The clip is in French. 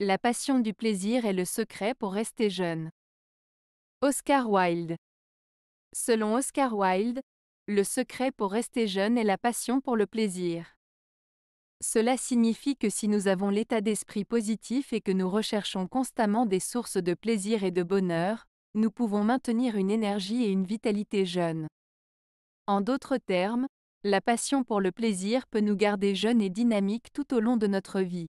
La passion du plaisir est le secret pour rester jeune. Oscar Wilde. Selon Oscar Wilde, le secret pour rester jeune est la passion pour le plaisir. Cela signifie que si nous avons l'état d'esprit positif et que nous recherchons constamment des sources de plaisir et de bonheur, nous pouvons maintenir une énergie et une vitalité jeunes. En d'autres termes, la passion pour le plaisir peut nous garder jeunes et dynamiques tout au long de notre vie.